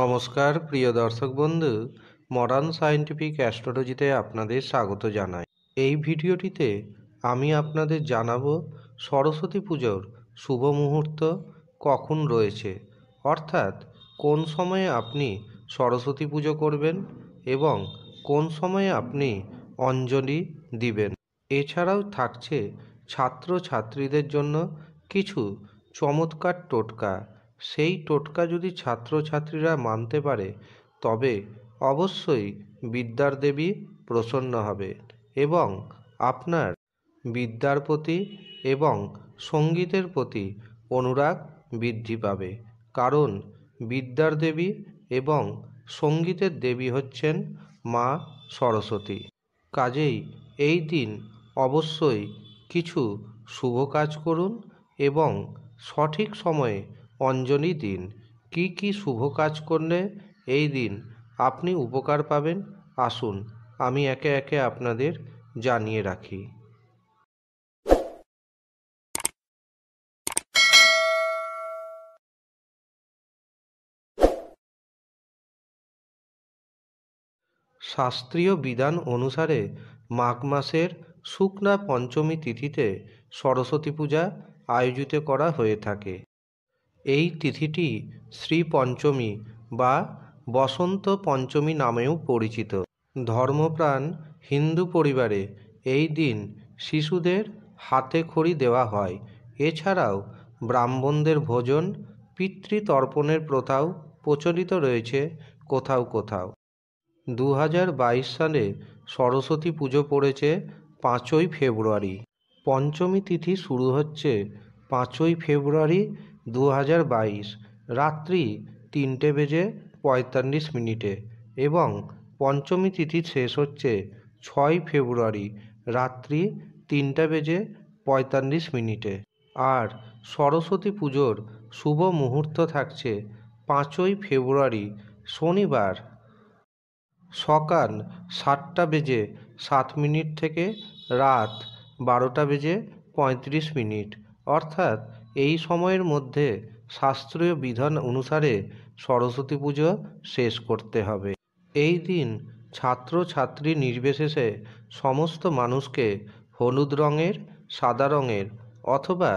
নমস্কার প্রিয় দর্শক বন্ধু মডার্ন সায়েন্টিফিক অ্যাস্ট্রোলজিতে আপনাদের স্বাগত জানাই এই ভিডিওটিতে আমি আপনাদের জানাবো সরস্বতী পুজোর শুভ মুহূর্ত কখন রয়েছে অর্থাৎ কোন সময়ে আপনি সরস্বতী পুজো করবেন এবং কোন সময়ে আপনি অঞ্জলি দিবেন এছাড়াও থাকছে ছাত্র ছাত্রীদের জন্য কিছু চমৎকার টোটকা সেই টোটকা যদি ছাত্রছাত্রীরা মানতে পারে তবে অবশ্যই বিদ্যার দেবী প্রসন্ন হবে এবং আপনার বিদ্যার প্রতি এবং সঙ্গীতের প্রতি অনুরাগ বৃদ্ধি পাবে কারণ বিদ্যার দেবী এবং সঙ্গীতের দেবী হচ্ছেন মা সরস্বতী কাজেই এই দিন অবশ্যই কিছু শুভ কাজ করুন এবং সঠিক সময়ে অঞ্জনি দিন কি কি শুভ কাজ করলে এই দিন আপনি উপকার পাবেন আসুন আমি একে একে আপনাদের জানিয়ে রাখি শাস্ত্রীয় বিধান অনুসারে মাঘ মাসের শুক্লা পঞ্চমী তিথিতে সরস্বতী পূজা আয়োজিত করা হয়ে থাকে এই তিথিটি শ্রী পঞ্চমী বা বসন্ত পঞ্চমী নামেও পরিচিত ধর্মপ্রাণ হিন্দু পরিবারে এই দিন শিশুদের হাতে খড়ি দেওয়া হয় এছাড়াও ব্রাহ্মণদের ভোজন পিতৃতর্পণের প্রথাও প্রচলিত রয়েছে কোথাও কোথাও দু সালে সরস্বতী পুজো পড়েছে পাঁচই ফেব্রুয়ারি পঞ্চমী তিথি শুরু হচ্ছে পাঁচই ফেব্রুয়ারি দু হাজার বাইশ রাত্রি তিনটে বেজে পঁয়তাল্লিশ মিনিটে এবং পঞ্চমী তিথি শেষ হচ্ছে ছয় ফেব্রুয়ারি রাত্রি তিনটে বেজে পঁয়তাল্লিশ মিনিটে আর সরস্বতী পুজোর শুভ মুহূর্ত থাকছে পাঁচই ফেব্রুয়ারি শনিবার সকাল সাতটা বেজে সাত মিনিট থেকে রাত বারোটা বেজে পঁয়ত্রিশ মিনিট অর্থাৎ এই সময়ের মধ্যে শাস্ত্রীয় বিধান অনুসারে সরস্বতী পুজো শেষ করতে হবে এই দিন ছাত্র ছাত্রী নির্বিশেষে সমস্ত মানুষকে হলুদ রঙের সাদা রঙের অথবা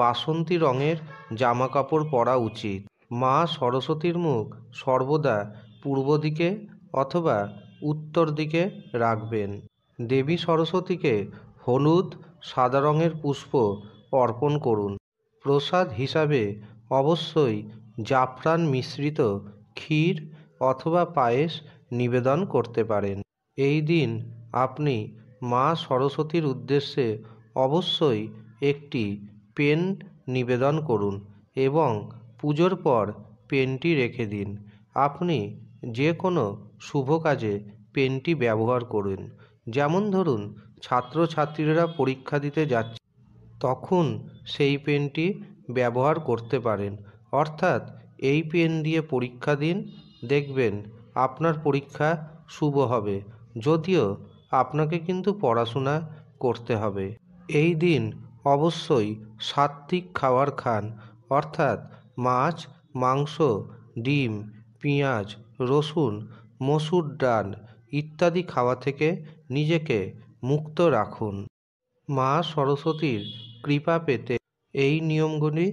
বাসন্তী রঙের জামা কাপড় পরা উচিত মা সরস্বতীর মুখ সর্বদা পূর্ব দিকে অথবা উত্তর দিকে রাখবেন দেবী সরস্বতীকে হলুদ সাদা রঙের পুষ্প অর্পণ করুন প্রসাদ হিসাবে অবশ্যই জাফরান মিশ্রিত ক্ষীর অথবা পায়েস নিবেদন করতে পারেন এই দিন আপনি মা সরস্বতীর উদ্দেশ্যে অবশ্যই একটি পেন নিবেদন করুন এবং পুজোর পর পেনটি রেখে দিন আপনি যে কোনো শুভ কাজে পেনটি ব্যবহার করুন যেমন ধরুন ছাত্রছাত্রীরা পরীক্ষা দিতে যাচ্ছে তখন সেই পেনটি ব্যবহার করতে পারেন অর্থাৎ এই পেন দিয়ে পরীক্ষা দিন দেখবেন আপনার পরীক্ষা শুভ হবে যদিও আপনাকে কিন্তু পড়াশোনা করতে হবে এই দিন অবশ্যই সাত্ত্বিক খাবার খান অর্থাৎ মাছ মাংস ডিম পেঁয়াজ রসুন মসুর ডাল ইত্যাদি খাওয়া থেকে নিজেকে মুক্ত রাখুন মা সরস্বতীর কৃপা পেতে এই নিয়মগুলি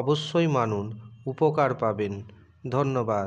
অবশ্যই মানুন উপকার পাবেন ধন্যবাদ